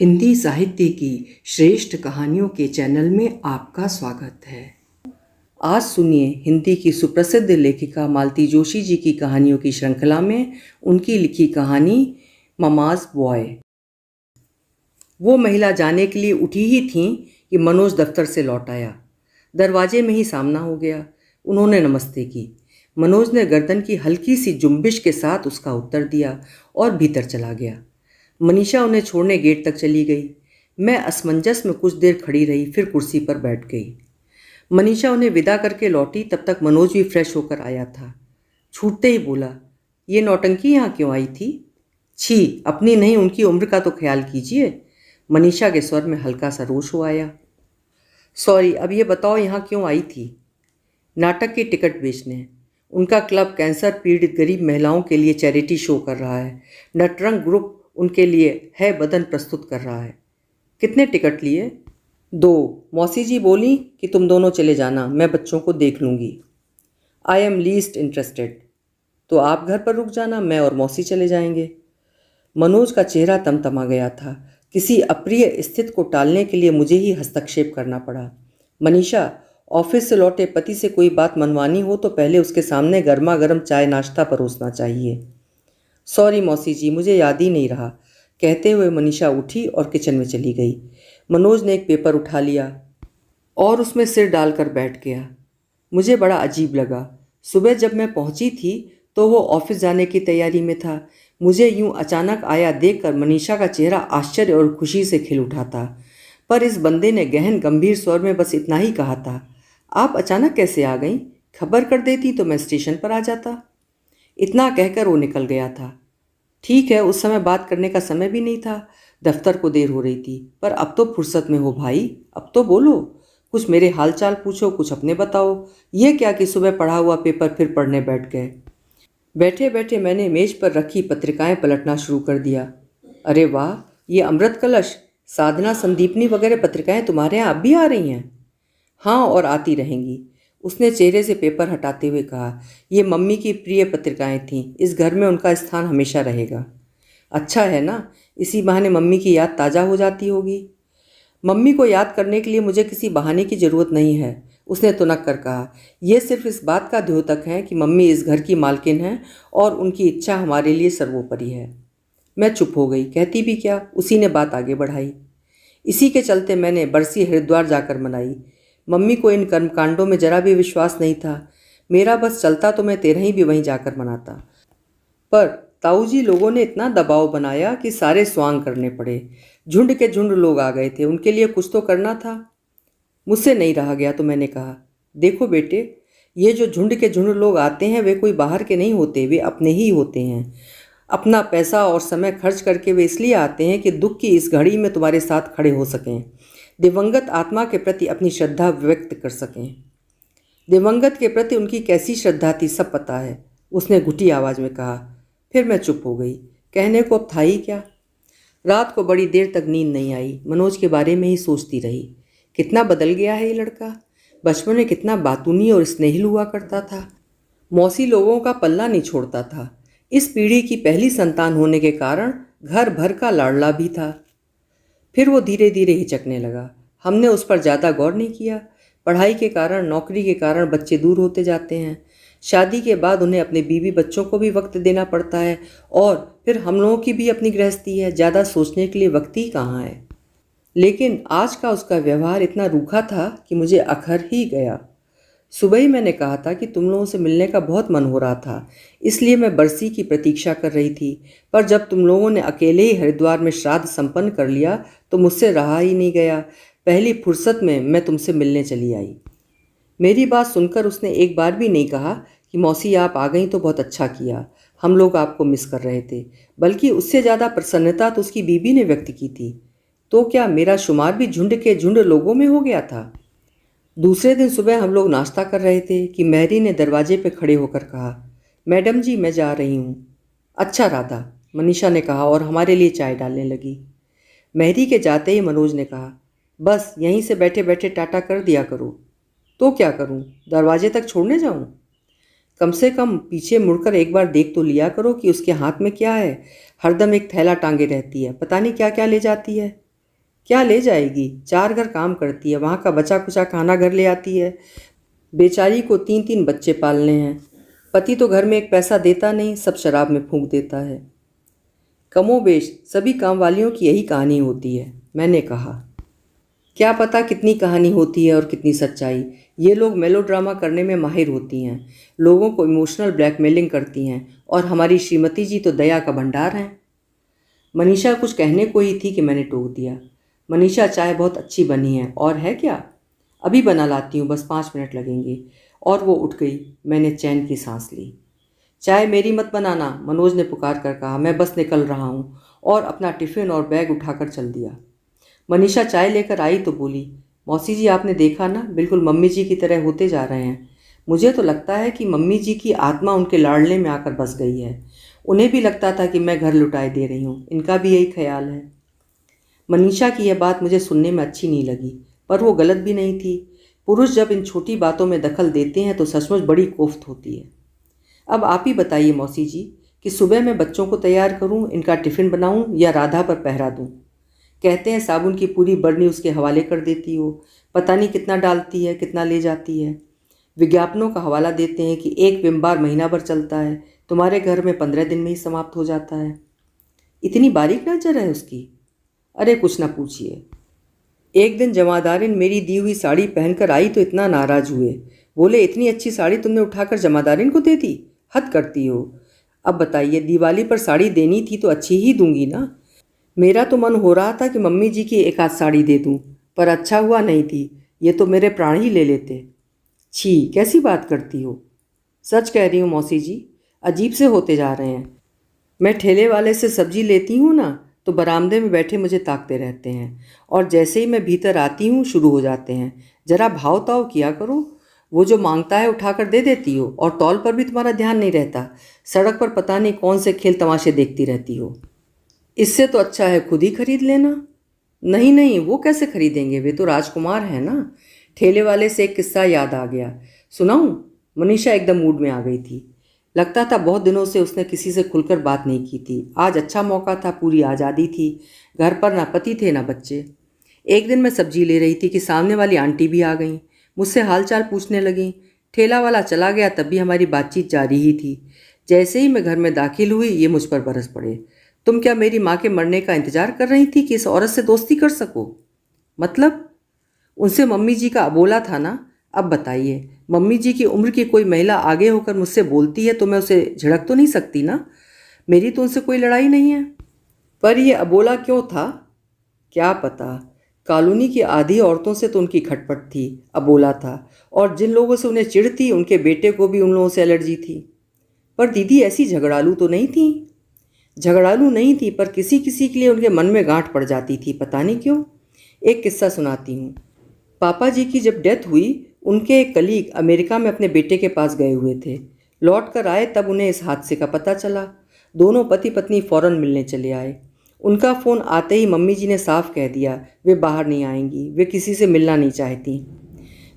हिंदी साहित्य की श्रेष्ठ कहानियों के चैनल में आपका स्वागत है आज सुनिए हिंदी की सुप्रसिद्ध लेखिका मालती जोशी जी की कहानियों की श्रृंखला में उनकी लिखी कहानी ममाज बॉय वो महिला जाने के लिए उठी ही थीं कि मनोज दफ्तर से लौट आया दरवाजे में ही सामना हो गया उन्होंने नमस्ते की मनोज ने गर्दन की हल्की सी जुम्बिश के साथ उसका उत्तर दिया और भीतर चला गया मनीषा उन्हें छोड़ने गेट तक चली गई मैं असमंजस में कुछ देर खड़ी रही फिर कुर्सी पर बैठ गई मनीषा उन्हें विदा करके लौटी तब तक मनोज भी फ्रेश होकर आया था छूटते ही बोला ये नौटंकी यहाँ क्यों आई थी छी अपनी नहीं उनकी उम्र का तो ख्याल कीजिए मनीषा के स्वर में हल्का सा रोष हो आया सॉरी अब ये बताओ यहाँ क्यों आई थी नाटक की टिकट बेचने उनका क्लब कैंसर पीड़ित गरीब महिलाओं के लिए चैरिटी शो कर रहा है नटरंग ग्रुप उनके लिए है बदन प्रस्तुत कर रहा है कितने टिकट लिए दो मौसी जी बोली कि तुम दोनों चले जाना मैं बच्चों को देख लूँगी आई एम लीस्ट इंटरेस्टेड तो आप घर पर रुक जाना मैं और मौसी चले जाएंगे मनोज का चेहरा तमतमा गया था किसी अप्रिय स्थिति को टालने के लिए मुझे ही हस्तक्षेप करना पड़ा मनीषा ऑफिस से लौटे पति से कोई बात मनवानी हो तो पहले उसके सामने गर्मा गर्म चाय नाश्ता परोसना चाहिए सॉरी मौसी जी मुझे याद ही नहीं रहा कहते हुए मनीषा उठी और किचन में चली गई मनोज ने एक पेपर उठा लिया और उसमें सिर डालकर बैठ गया मुझे बड़ा अजीब लगा सुबह जब मैं पहुंची थी तो वो ऑफिस जाने की तैयारी में था मुझे यूं अचानक आया देखकर मनीषा का चेहरा आश्चर्य और खुशी से खिल उठा था पर इस बंदे ने गहन गंभीर स्वर में बस इतना ही कहा था आप अचानक कैसे आ गई खबर कर देती तो मैं स्टेशन पर आ जाता इतना कहकर वो निकल गया था ठीक है उस समय बात करने का समय भी नहीं था दफ्तर को देर हो रही थी पर अब तो फुर्सत में हो भाई अब तो बोलो कुछ मेरे हालचाल पूछो कुछ अपने बताओ ये क्या कि सुबह पढ़ा हुआ पेपर फिर पढ़ने बैठ गए बैठे बैठे मैंने मेज पर रखी पत्रिकाएं पलटना शुरू कर दिया अरे वाह ये अमृत कलश साधना संदीपनी वगैरह पत्रिकाएं तुम्हारे यहाँ अब भी आ रही हैं हाँ और आती रहेंगी उसने चेहरे से पेपर हटाते हुए कहा ये मम्मी की प्रिय पत्रिकाएं थीं इस घर में उनका स्थान हमेशा रहेगा अच्छा है ना इसी बहाने मम्मी की याद ताज़ा हो जाती होगी मम्मी को याद करने के लिए मुझे किसी बहाने की ज़रूरत नहीं है उसने तुनक कर कहा यह सिर्फ इस बात का द्योतक है कि मम्मी इस घर की मालकिन हैं और उनकी इच्छा हमारे लिए सर्वोपरि है मैं चुप हो गई कहती भी क्या उसी ने बात आगे बढ़ाई इसी के चलते मैंने बरसी हरिद्वार जाकर मनाई मम्मी को इन कर्मकांडों में जरा भी विश्वास नहीं था मेरा बस चलता तो मैं तेरह ही भी वहीं जाकर मनाता पर ताऊ जी लोगों ने इतना दबाव बनाया कि सारे स्वांग करने पड़े झुंड के झुंड लोग आ गए थे उनके लिए कुछ तो करना था मुझसे नहीं रहा गया तो मैंने कहा देखो बेटे ये जो झुंड के झुंड लोग आते हैं वे कोई बाहर के नहीं होते वे अपने ही होते हैं अपना पैसा और समय खर्च करके वे इसलिए आते हैं कि दुख की इस घड़ी में तुम्हारे साथ खड़े हो सकें दिवंगत आत्मा के प्रति अपनी श्रद्धा व्यक्त कर सकें दिवंगत के प्रति उनकी कैसी श्रद्धा थी सब पता है उसने घुटी आवाज़ में कहा फिर मैं चुप हो गई कहने को अब था ही क्या रात को बड़ी देर तक नींद नहीं आई मनोज के बारे में ही सोचती रही कितना बदल गया है ये लड़का बचपन में कितना बातूनी और स्नेहिल हुआ करता था मौसी लोगों का पल्ला नहीं छोड़ता था इस पीढ़ी की पहली संतान होने के कारण घर भर का लाडला भी था फिर वो धीरे धीरे हिचकने लगा हमने उस पर ज़्यादा गौर नहीं किया पढ़ाई के कारण नौकरी के कारण बच्चे दूर होते जाते हैं शादी के बाद उन्हें अपने बीवी बच्चों को भी वक्त देना पड़ता है और फिर हम लोगों की भी अपनी गृहस्थी है ज़्यादा सोचने के लिए वक्त ही कहाँ है लेकिन आज का उसका व्यवहार इतना रूखा था कि मुझे अखर ही गया सुबह ही मैंने कहा था कि तुम लोगों से मिलने का बहुत मन हो रहा था इसलिए मैं बरसी की प्रतीक्षा कर रही थी पर जब तुम लोगों ने अकेले ही हरिद्वार में श्राद्ध संपन्न कर लिया तो मुझसे रहा ही नहीं गया पहली फुर्सत में मैं तुमसे मिलने चली आई मेरी बात सुनकर उसने एक बार भी नहीं कहा कि मौसी आप आ गई तो बहुत अच्छा किया हम लोग आपको मिस कर रहे थे बल्कि उससे ज़्यादा प्रसन्नता तो उसकी बीबी ने व्यक्त की थी तो क्या मेरा शुमार भी झुंड के झुंड लोगों में हो गया था दूसरे दिन सुबह हम लोग नाश्ता कर रहे थे कि मैरी ने दरवाजे पर खड़े होकर कहा मैडम जी मैं जा रही हूँ अच्छा राधा मनीषा ने कहा और हमारे लिए चाय डालने लगी मैरी के जाते ही मनोज ने कहा बस यहीं से बैठे बैठे टाटा कर दिया करो तो क्या करूं दरवाजे तक छोड़ने जाऊं कम से कम पीछे मुड़कर एक बार देख तो लिया करो कि उसके हाथ में क्या है हरदम एक थैला टांगे रहती है पता नहीं क्या क्या ले जाती है क्या ले जाएगी चार घर काम करती है वहाँ का बचा कुचा खाना घर ले आती है बेचारी को तीन तीन बच्चे पालने हैं पति तो घर में एक पैसा देता नहीं सब शराब में फूंक देता है कमोबेश सभी काम वालियों की यही कहानी होती है मैंने कहा क्या पता कितनी कहानी होती है और कितनी सच्चाई ये लोग मेलो ड्रामा करने में माहिर होती हैं लोगों को इमोशनल ब्लैकमेलिंग करती हैं और हमारी श्रीमती जी तो दया का भंडार हैं मनीषा कुछ कहने को ही थी कि मैंने टोक दिया मनीषा चाय बहुत अच्छी बनी है और है क्या अभी बना लाती हूँ बस पाँच मिनट लगेंगे और वो उठ गई मैंने चैन की सांस ली चाय मेरी मत बनाना मनोज ने पुकार कर कहा मैं बस निकल रहा हूँ और अपना टिफ़िन और बैग उठाकर चल दिया मनीषा चाय लेकर आई तो बोली मौसी जी आपने देखा ना बिल्कुल मम्मी जी की तरह होते जा रहे हैं मुझे तो लगता है कि मम्मी जी की आत्मा उनके लाड़ने में आकर बस गई है उन्हें भी लगता था कि मैं घर लुटाए दे रही हूँ इनका भी यही ख्याल है मनीषा की यह बात मुझे सुनने में अच्छी नहीं लगी पर वो गलत भी नहीं थी पुरुष जब इन छोटी बातों में दखल देते हैं तो सचमुच बड़ी कोफ्त होती है अब आप ही बताइए मौसी जी कि सुबह मैं बच्चों को तैयार करूं, इनका टिफ़िन बनाऊं या राधा पर पहरा दूं। कहते हैं साबुन की पूरी बर्नी उसके हवाले कर देती हो पता नहीं कितना डालती है कितना ले जाती है विज्ञापनों का हवाला देते हैं कि एक विम बार महीना भर चलता है तुम्हारे घर में पंद्रह दिन में ही समाप्त हो जाता है इतनी बारीक नज़र है उसकी अरे कुछ ना पूछिए एक दिन जमादारिन मेरी दी हुई साड़ी पहनकर आई तो इतना नाराज हुए बोले इतनी अच्छी साड़ी तुमने उठाकर जमादारिन को दे दी हद करती हो अब बताइए दिवाली पर साड़ी देनी थी तो अच्छी ही दूंगी ना मेरा तो मन हो रहा था कि मम्मी जी की एक आध साड़ी दे दूँ पर अच्छा हुआ नहीं थी ये तो मेरे प्राण ही ले लेते छी कैसी बात करती हो सच कह रही हूँ मौसी जी अजीब से होते जा रहे हैं मैं ठेले वाले से सब्जी लेती हूँ ना तो बरामदे में बैठे मुझे ताकते रहते हैं और जैसे ही मैं भीतर आती हूँ शुरू हो जाते हैं ज़रा भाव ताव किया करो वो जो मांगता है उठाकर दे देती हो और तौल पर भी तुम्हारा ध्यान नहीं रहता सड़क पर पता नहीं कौन से खेल तमाशे देखती रहती हो इससे तो अच्छा है खुद ही खरीद लेना नहीं नहीं वो कैसे खरीदेंगे वे तो राजकुमार हैं ना ठेले वाले से एक किस्सा याद आ गया सुनाऊँ मनीषा एकदम मूड में आ गई थी लगता था बहुत दिनों से उसने किसी से खुलकर बात नहीं की थी आज अच्छा मौका था पूरी आज़ादी थी घर पर ना पति थे ना बच्चे एक दिन मैं सब्जी ले रही थी कि सामने वाली आंटी भी आ गई मुझसे हालचाल पूछने लगी ठेला वाला चला गया तब भी हमारी बातचीत जारी ही थी जैसे ही मैं घर में दाखिल हुई ये मुझ पर बरस पड़े तुम क्या मेरी माँ के मरने का इंतज़ार कर रही थी कि इस औरत से दोस्ती कर सको मतलब उनसे मम्मी जी का अबोला था ना अब बताइए मम्मी जी की उम्र की कोई महिला आगे होकर मुझसे बोलती है तो मैं उसे झिड़क तो नहीं सकती ना मेरी तो उनसे कोई लड़ाई नहीं है पर यह अबोला क्यों था क्या पता कॉलोनी की आधी औरतों से तो उनकी खटपट थी अबोला था और जिन लोगों से उन्हें चिड़ थी उनके बेटे को भी उन लोगों से एलर्जी थी पर दीदी ऐसी झगड़ालू तो नहीं थी झगड़ालू नहीं थी पर किसी किसी के लिए उनके मन में गांठ पड़ जाती थी पता नहीं क्यों एक किस्सा सुनाती हूँ पापा जी की जब डेथ हुई उनके एक कलीग अमेरिका में अपने बेटे के पास गए हुए थे लौट कर आए तब उन्हें इस हादसे का पता चला दोनों पति पत्नी फ़ौरन मिलने चले आए उनका फ़ोन आते ही मम्मी जी ने साफ कह दिया वे बाहर नहीं आएंगी वे किसी से मिलना नहीं चाहती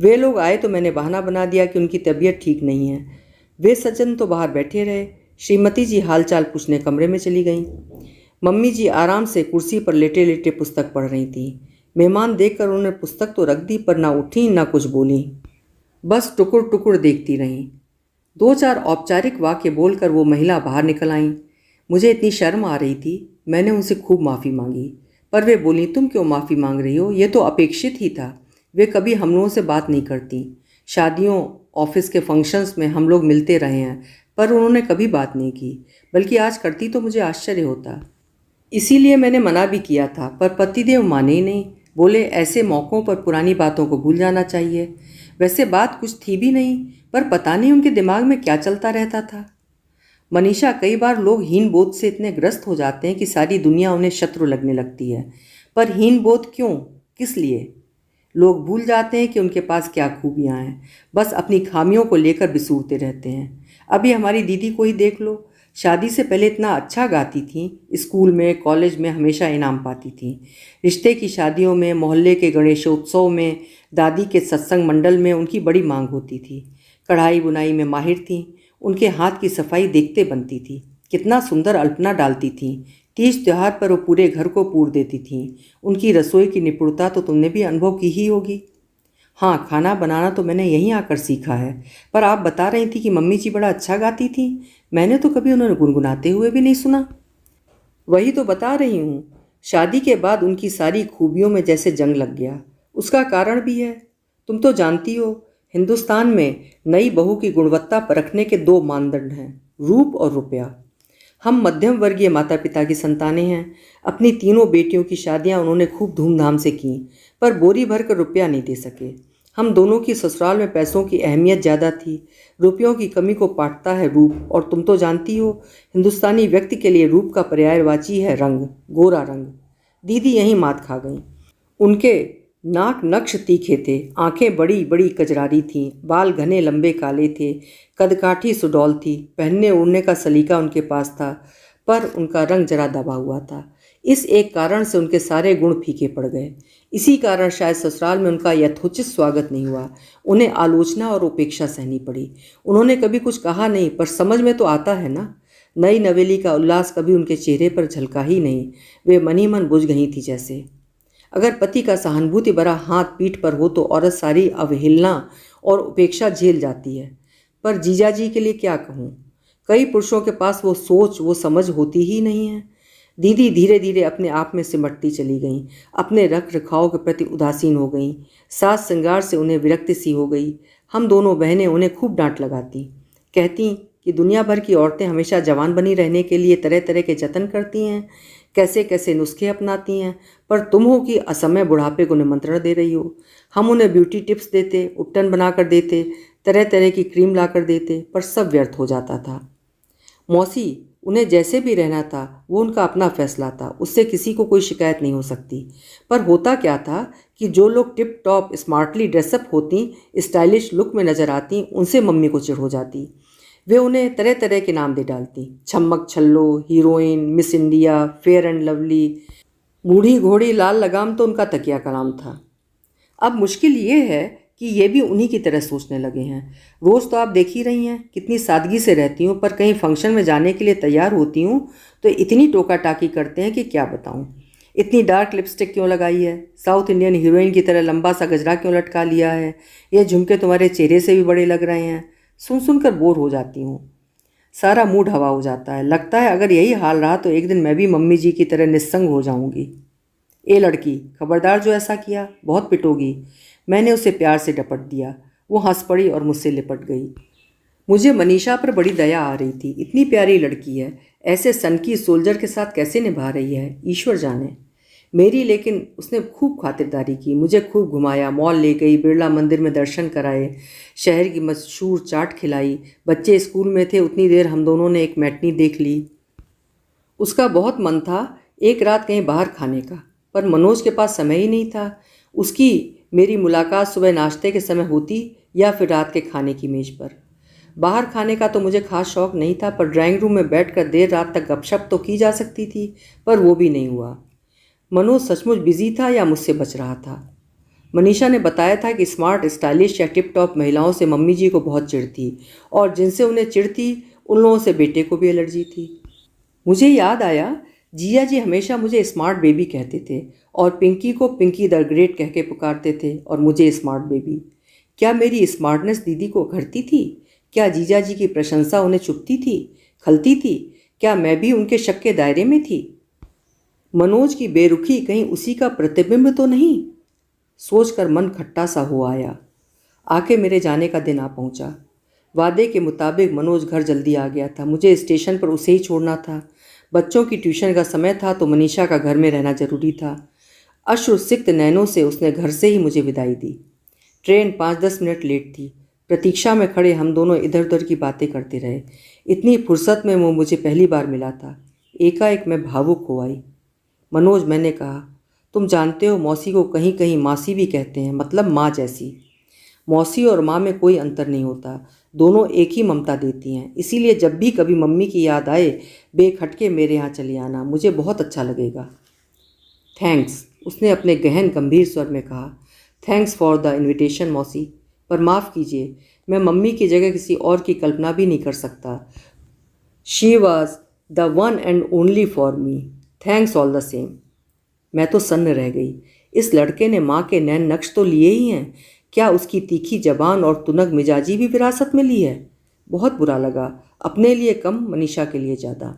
वे लोग आए तो मैंने बहाना बना दिया कि उनकी तबीयत ठीक नहीं है वे सज्जन तो बाहर बैठे रहे श्रीमती जी हालचाल पूछने कमरे में चली गईं मम्मी जी आराम से कुर्सी पर लेटे लेटे पुस्तक पढ़ रही थी मेहमान देखकर उन्होंने पुस्तक तो रख दी पर ना उठी ना कुछ बोली बस टुकुर टुकुर देखती रहीं दो चार औपचारिक वाक्य बोलकर वो महिला बाहर निकल आईं मुझे इतनी शर्म आ रही थी मैंने उनसे खूब माफ़ी मांगी पर वे बोली तुम क्यों माफ़ी मांग रही हो ये तो अपेक्षित ही था वे कभी हम लोगों से बात नहीं करती शादियों ऑफिस के फंक्शंस में हम लोग मिलते रहे हैं पर उन्होंने कभी बात नहीं की बल्कि आज करती तो मुझे आश्चर्य होता इसीलिए मैंने मना भी किया था पर पतिदेव माने ही नहीं बोले ऐसे मौक़ों पर पुरानी बातों को भूल जाना चाहिए वैसे बात कुछ थी भी नहीं पर पता नहीं उनके दिमाग में क्या चलता रहता था मनीषा कई बार लोग हीन बोध से इतने ग्रस्त हो जाते हैं कि सारी दुनिया उन्हें शत्रु लगने लगती है पर हीन बोध क्यों किस लिए लोग भूल जाते हैं कि उनके पास क्या खूबियाँ हैं बस अपनी खामियों को लेकर बिसूरते रहते हैं अभी हमारी दीदी को ही देख लो शादी से पहले इतना अच्छा गाती थी स्कूल में कॉलेज में हमेशा इनाम पाती थी रिश्ते की शादियों में मोहल्ले के गणेशोत्सव में दादी के सत्संग मंडल में उनकी बड़ी मांग होती थी कढ़ाई बुनाई में माहिर थीं उनके हाथ की सफाई देखते बनती थी कितना सुंदर अल्पना डालती थी तीज त्यौहार पर वो पूरे घर को पूर देती थी उनकी रसोई की निपुणता तो तुमने भी अनुभव की ही होगी हाँ खाना बनाना तो मैंने यहीं आकर सीखा है पर आप बता रही थी कि मम्मी जी बड़ा अच्छा गाती थी मैंने तो कभी उन्हें गुनगुनाते हुए भी नहीं सुना वही तो बता रही हूँ शादी के बाद उनकी सारी खूबियों में जैसे जंग लग गया उसका कारण भी है तुम तो जानती हो हिंदुस्तान में नई बहू की गुणवत्ता परखने के दो मानदंड हैं रूप और रुपया हम मध्यम वर्गीय माता पिता की संतानें हैं अपनी तीनों बेटियों की शादियां उन्होंने खूब धूमधाम से कीं पर बोरी भर कर रुपया नहीं दे सके हम दोनों की ससुराल में पैसों की अहमियत ज़्यादा थी रुपयों की कमी को पाटता है रूप और तुम तो जानती हो हिंदुस्तानी व्यक्ति के लिए रूप का पर्यायवाची है रंग गोरा रंग दीदी यहीं मात खा गई उनके नाक नक्श तीखे थे आंखें बड़ी बड़ी कजरारी थीं बाल घने लंबे काले थे कदकाठी सुडौल थी पहनने उड़ने का सलीका उनके पास था पर उनका रंग जरा दबा हुआ था इस एक कारण से उनके सारे गुण फीके पड़ गए इसी कारण शायद ससुराल में उनका यथोचित स्वागत नहीं हुआ उन्हें आलोचना और उपेक्षा सहनी पड़ी उन्होंने कभी कुछ कहा नहीं पर समझ में तो आता है ना नई नवेली का उल्लास कभी उनके चेहरे पर झलका ही नहीं वे मनी मन बुझ गई थी जैसे अगर पति का सहानुभूति भरा हाथ पीठ पर हो तो औरत सारी अवहेलना और उपेक्षा झेल जाती है पर जीजा जी के लिए क्या कहूँ कई पुरुषों के पास वो सोच वो समझ होती ही नहीं है दीदी धीरे धीरे अपने आप में सिमटती चली गईं अपने रख रखाव के प्रति उदासीन हो गईं सास श्रृंगार से उन्हें विरक्ति सी हो गई हम दोनों बहनें उन्हें खूब डांट लगाती कहती कि दुनिया भर की औरतें हमेशा जवान बनी रहने के लिए तरह तरह के जतन करती हैं कैसे कैसे नुस्खे अपनाती हैं पर तुम हो कि असमय बुढ़ापे को निमंत्रण दे रही हो हम उन्हें ब्यूटी टिप्स देते उपटन बना कर देते तरह तरह की क्रीम ला कर देते पर सब व्यर्थ हो जाता था मौसी उन्हें जैसे भी रहना था वो उनका अपना फैसला था उससे किसी को कोई शिकायत नहीं हो सकती पर होता क्या था कि जो लोग टिप टॉप स्मार्टली ड्रेसअप होती स्टाइलिश लुक में नज़र आती उनसे मम्मी को चिड़ हो जाती वे उन्हें तरह तरह के नाम दे डालती Chammak Challo heroine miss India fair and lovely बूढ़ी घोड़ी लाल लगाम तो उनका तकिया का नाम था अब मुश्किल ये है कि ये भी उन्हीं की तरह सोचने लगे हैं रोज़ तो आप देख ही रही हैं कितनी सादगी से रहती हूँ पर कहीं फंक्शन में जाने के लिए तैयार होती हूँ तो इतनी टोका टाकी करते हैं कि क्या बताऊँ इतनी डार्क लिपस्टिक क्यों लगाई है साउथ इंडियन हीरोइन की तरह लंबा सा गजरा क्यों लटका लिया है ये झुमके तुम्हारे चेहरे से भी बड़े लग रहे हैं सुन सुनकर बोर हो जाती हूँ सारा मूड हवा हो जाता है लगता है अगर यही हाल रहा तो एक दिन मैं भी मम्मी जी की तरह निस्संग हो जाऊँगी ए लड़की खबरदार जो ऐसा किया बहुत पिटोगी मैंने उसे प्यार से डपट दिया वो हंस पड़ी और मुझसे लिपट गई मुझे मनीषा पर बड़ी दया आ रही थी इतनी प्यारी लड़की है ऐसे सनकी सोल्जर के साथ कैसे निभा रही है ईश्वर जाने मेरी लेकिन उसने खूब खातिरदारी की मुझे खूब घुमाया मॉल ले गई बिरला मंदिर में दर्शन कराए शहर की मशहूर चाट खिलाई बच्चे स्कूल में थे उतनी देर हम दोनों ने एक मैटनी देख ली उसका बहुत मन था एक रात कहीं बाहर खाने का पर मनोज के पास समय ही नहीं था उसकी मेरी मुलाकात सुबह नाश्ते के समय होती या फिर रात के खाने की मेज़ पर बाहर खाने का तो मुझे खास शौक नहीं था पर ड्राइंग रूम में बैठकर देर रात तक गपशप तो की जा सकती थी पर वो भी नहीं हुआ मनोज सचमुच बिजी था या मुझसे बच रहा था मनीषा ने बताया था कि स्मार्ट स्टाइलिश या टिप टॉप महिलाओं से मम्मी जी को बहुत चिढ़ थी और जिनसे उन्हें चिढ़ती उन लोगों से बेटे को भी एलर्जी थी मुझे याद आया जिया जी हमेशा मुझे स्मार्ट बेबी कहते थे और पिंकी को पिंकी द ग्रेट कह के पुकारते थे और मुझे स्मार्ट बेबी क्या मेरी स्मार्टनेस दीदी को घरती थी क्या जीजा जी की प्रशंसा उन्हें चुपती थी खलती थी क्या मैं भी उनके शक के दायरे में थी मनोज की बेरुखी कहीं उसी का प्रतिबिंब तो नहीं सोचकर मन खट्टा सा हो आया आके मेरे जाने का दिन आ पहुंचा वादे के मुताबिक मनोज घर जल्दी आ गया था मुझे स्टेशन पर उसे ही छोड़ना था बच्चों की ट्यूशन का समय था तो मनीषा का घर में रहना जरूरी था अश्रु सिक्त नैनों से उसने घर से ही मुझे विदाई दी ट्रेन पाँच दस मिनट लेट थी प्रतीक्षा में खड़े हम दोनों इधर उधर की बातें करते रहे इतनी फुर्सत में वो मुझे पहली बार मिला था एकाएक मैं भावुक हो आई मनोज मैंने कहा तुम जानते हो मौसी को कहीं कहीं मासी भी कहते हैं मतलब माँ जैसी मौसी और माँ में कोई अंतर नहीं होता दोनों एक ही ममता देती हैं इसीलिए जब भी कभी मम्मी की याद आए बेखटके मेरे यहाँ चले आना मुझे बहुत अच्छा लगेगा थैंक्स उसने अपने गहन गंभीर स्वर में कहा थैंक्स फॉर द इनविटेशन मौसी पर माफ़ कीजिए मैं मम्मी की जगह किसी और की कल्पना भी नहीं कर सकता she was the one and only for me thanks all the same मैं तो सन्न रह गई इस लड़के ने माँ के नैन नक्श तो लिए ही हैं क्या उसकी तीखी जबान और तुनक मिजाजी भी विरासत में ली है बहुत बुरा लगा अपने लिए कम मनीषा के लिए ज़्यादा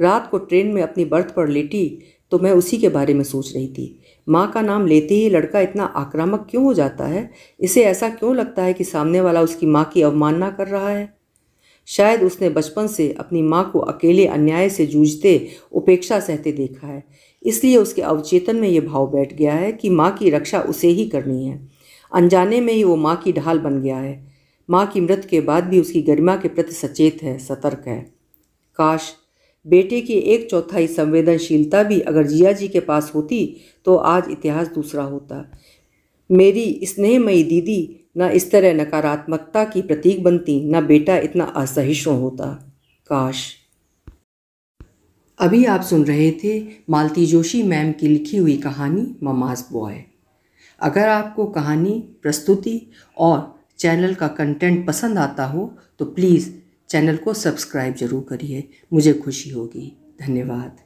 रात को ट्रेन में अपनी बर्थ पर लेटी तो मैं उसी के बारे में सोच रही थी माँ का नाम लेते ही लड़का इतना आक्रामक क्यों हो जाता है इसे ऐसा क्यों लगता है कि सामने वाला उसकी माँ की अवमानना कर रहा है शायद उसने बचपन से अपनी माँ को अकेले अन्याय से जूझते उपेक्षा सहते देखा है इसलिए उसके अवचेतन में ये भाव बैठ गया है कि माँ की रक्षा उसे ही करनी है अनजाने में ही वो माँ की ढाल बन गया है माँ की मृत के बाद भी उसकी गरिमा के प्रति सचेत है सतर्क है काश बेटे की एक चौथाई संवेदनशीलता भी अगर जिया जी के पास होती तो आज इतिहास दूसरा होता मेरी स्नेहमयी दीदी न इस तरह नकारात्मकता की प्रतीक बनती न बेटा इतना असहिष्णु होता काश अभी आप सुन रहे थे मालती जोशी मैम की लिखी हुई कहानी ममाज बॉय अगर आपको कहानी प्रस्तुति और चैनल का कंटेंट पसंद आता हो तो प्लीज़ चैनल को सब्सक्राइब ज़रूर करिए मुझे खुशी होगी धन्यवाद